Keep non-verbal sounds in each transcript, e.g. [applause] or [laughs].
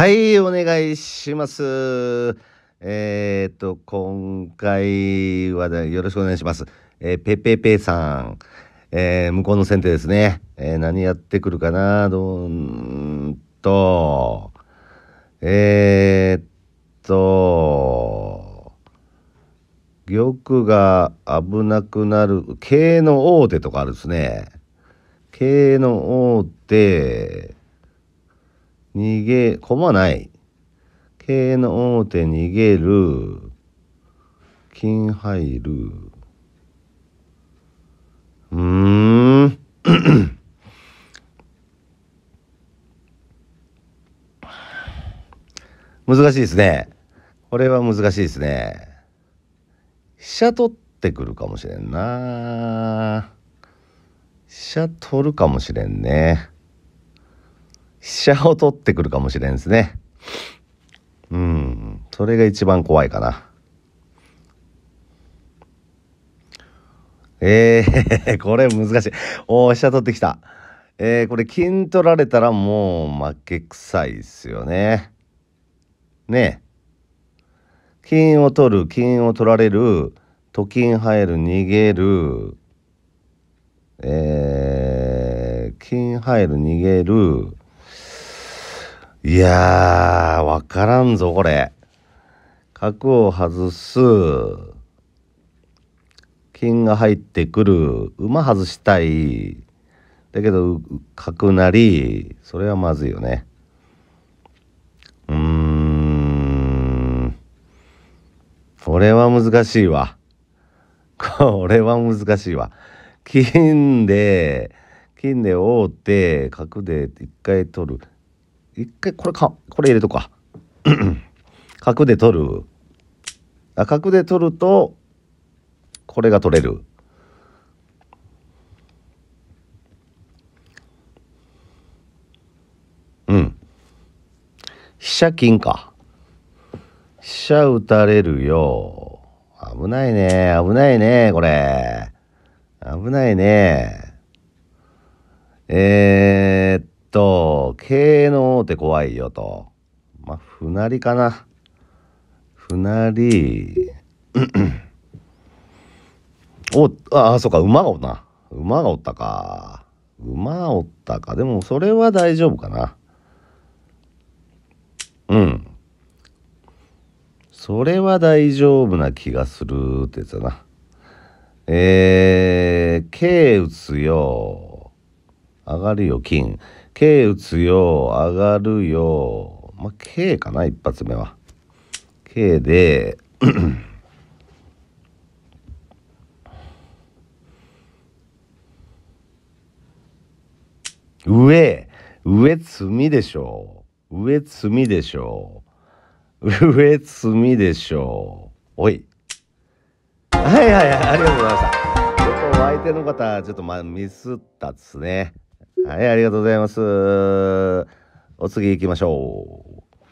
はいお願いしますえー、っと今回は、ね、よろしくお願いします、えー、ペペペさん、えー、向こうの先手ですね、えー、何やってくるかなどんとえー、っと玉が危なくなる桂の大手とかあるですね桂の王手逃げ込まない。桂の大手逃げる。金入る。うーん。[clears throat] 難しいですね。これは難しいですね。飛車取ってくるかもしれんな。飛車取るかもしれんね。飛車を取ってくるかもしれんですね。うん、それが一番怖いかな。えー [laughs] これ難しい。おお、飛車取ってきた。えー、これ金取られたらもう負け臭いっすよね。ねえ。金を取る、金を取られる、と金入る、逃げる、えー、金入る、逃げる、いやー、わからんぞ、これ。角を外す。金が入ってくる。馬外したい。だけど、角なり。それはまずいよね。うーん。これは難しいわ。これは難しいわ。金で、金で王手、角で一回取る。一回これか、これ入れとくか。[clears throat] 角で取る。あ、角で取ると、これが取れる。うん。飛車金か。飛車打たれるよ。危ないね。危ないね。これ。危ないね。えー、っと。経営の大手怖いよと。まあ、なりかな。船り。[clears throat] お、ああ、そっか、馬がおったな。馬がおったか。馬おったか。でも、それは大丈夫かな。うん。それは大丈夫な気がするってやつだな。えー、K 打つよ。上がるよ、金。桂打つよ、上がるよ。まあ、桂かな、一発目は。桂で、上、上積みでしょう。上積みでしょう。上積みでしょう。おい。はいはいはい、ありがとうございました。ちょっと相手の方、ちょっとまあミスったっすね。はい、ありがとうございます。お次行きましょ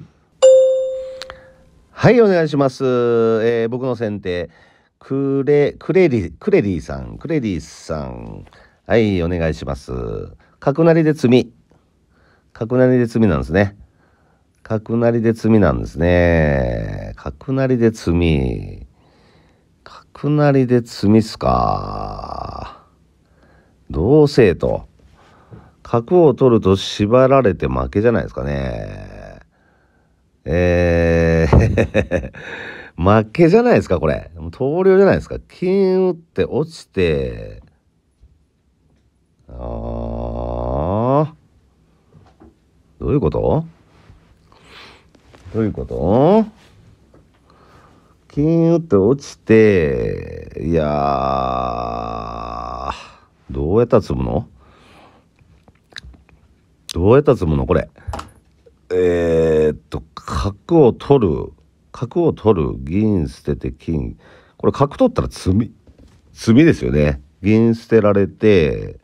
う。はい、お願いします。えー、僕の選定、クレ、クレィ、クレデーさん、クレディさん。はい、お願いします。角なりで罪。角なりで罪なんですね。角なりで罪なんですね。角なりで罪。角なりで罪っすか。同性と。角を取ると縛られて負けじゃないですかね。えー [laughs] 負けじゃないですか、これ。投了じゃないですか。金打って落ちて、ああ。どういうことどういうこと金打って落ちて、いやどうやったら積むのどうやったら積むのこれ。えー、っと、角を取る。角を取る。銀捨てて金。これ角取ったら積み。積みですよね。銀捨てられて、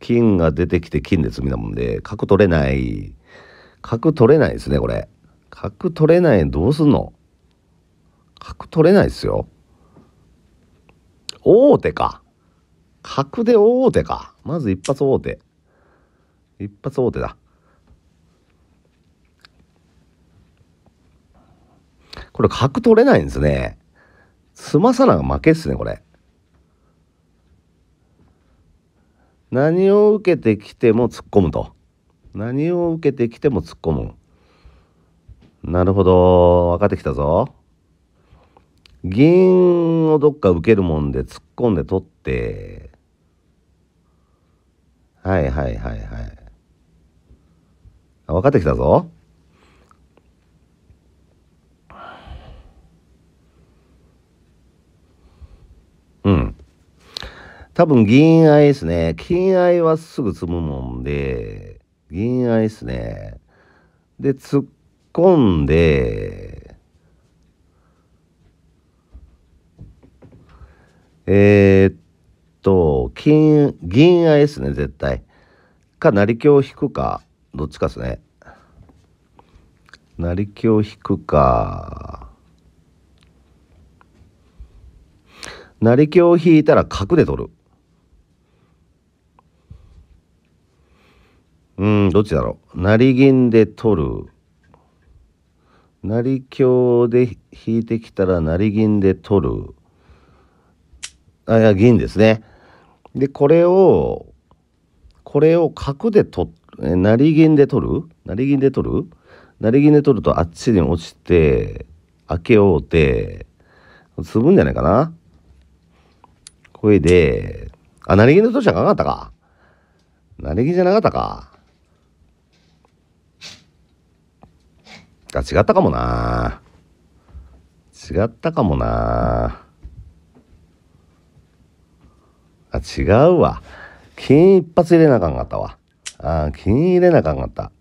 金が出てきて金で積みだもんで、角取れない。角取れないですね、これ。角取れない。どうすんの角取れないですよ。大手か。角で大手か。まず一発大手。一発王手だこれ角取れないんですね済まさなが負けっすねこれ何を受けてきても突っ込むと何を受けてきても突っ込むなるほど分かってきたぞ銀をどっか受けるもんで突っ込んで取ってはいはいはいはい分かってきたぞ。うん。多分銀愛ですね。金愛はすぐ積むもんで、銀愛ですね。で、突っ込んで、えー、っと、金、銀愛ですね、絶対。か、成香を引くか。どっちかっすね成香引くか成香引いたら角で取るうんどっちだろう成銀で取る成香で引いてきたら成銀で取るあいや銀ですねでこれをこれを角で取っ成銀で取る成銀で取る成銀で取るとあっちに落ちて開けようてつぶんじゃないかなこれであ成銀で取っちゃなかったか成銀じゃなかったかあ違ったかもな違ったかもなあ違うわ。金一発入れなあかんかったわ。あ金入れなあかんかった。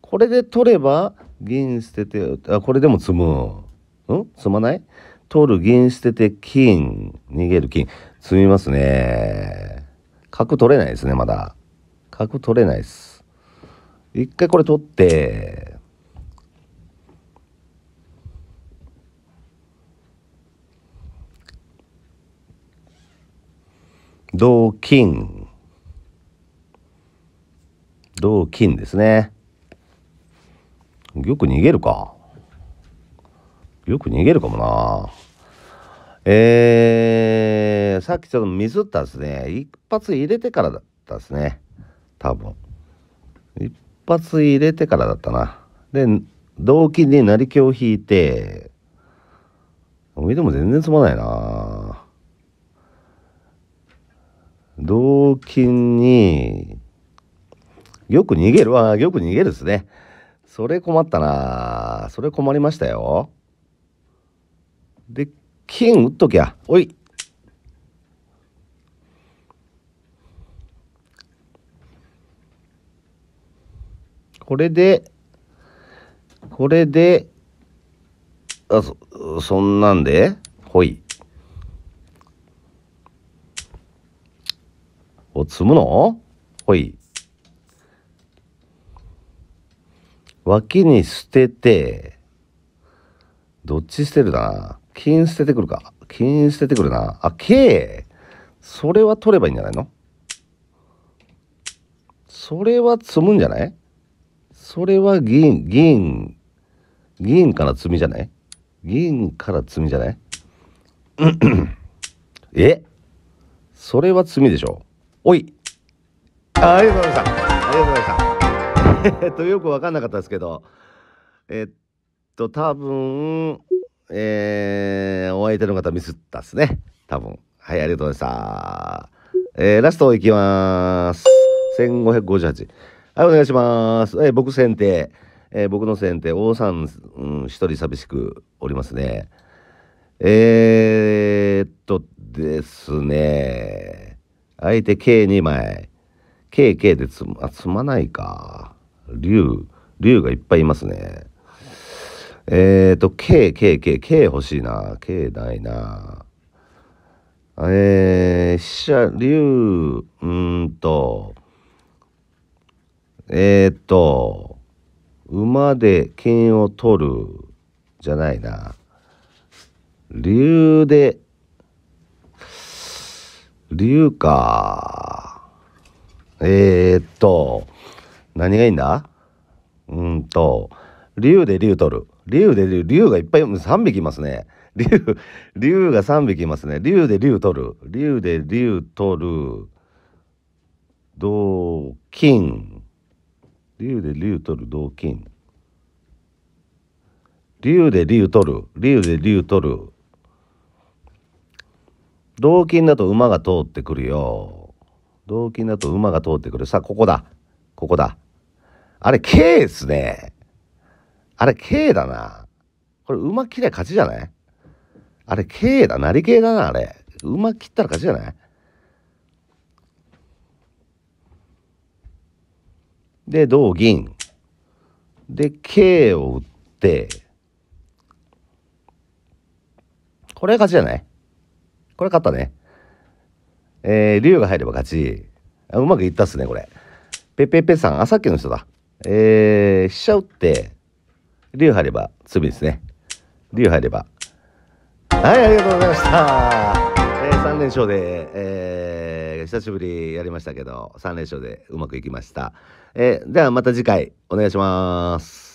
これで取れば銀捨てて、あ、これでも積む。うん積まない取る銀捨てて金、逃げる金。積みますね。角取れないですね、まだ。角取れないです。一回これ取って、同金。同金ですね玉逃げるかよく逃げるかもなえー、さっきちょっとミスったですね一発入れてからだったですね多分一発入れてからだったなで同金に成香を引いて見ても全然すまないな同金によく逃げるわ、よく逃げるですね。それ困ったなそれ困りましたよ。で、金打っときゃ。おいこれで、これで、あ、そ、そんなんでほい。お、積むのほい。脇に捨てて、どっち捨てるな金捨ててくるか。金捨ててくるな。あ、K! それは取ればいいんじゃないのそれは積むんじゃないそれは銀、銀、銀から積みじゃない銀から積みじゃないえそれは罪でしょおいありがとうございましたえ [laughs] っとよく分かんなかったですけどえっと多分えー、お相手の方ミスったっすね多分はいありがとうございましたえー、ラストいきます1558はいお願いします、えー、僕先手。えー、僕の先手、王さん、うん、一人寂しくおりますねえー、っとですね相手 K2 枚 KK でつまないか竜、竜がいっぱいいますね。えっ、ー、と、K、K、K、K 欲しいな。K ないな。えー、飛車、竜、うんと、えっ、ー、と、馬で金を取る、じゃないな。竜で、竜か。えー、っと、何がいいんだうんと、竜で竜取る。竜で竜、竜がいっぱい、3匹いますね。竜、竜が3匹いますね。竜で竜取る。竜で竜取る。同金。竜で竜取る、同金。竜で竜取る。竜で竜取る。同金だと馬が通ってくるよ。同金だと馬が通ってくる。さあ、ここだ。ここだ。あれ K ですね。あれ K だな。これ馬切れ勝ちじゃないあれ K だ。なり系だな、あれ。馬切ったら勝ちじゃないで、同銀。で、K を打って、これ勝ちじゃないこれ勝ったね。えー、竜が入れば勝ち。うまくいったっすね、これ。ペペペさん。あ、さっきの人だ。えー、飛車打って、竜入れば、詰みですね。竜入れば。はい、ありがとうございました。えー、3連勝で、えー、久しぶりやりましたけど、3連勝でうまくいきました。えー、ではまた次回お願いします。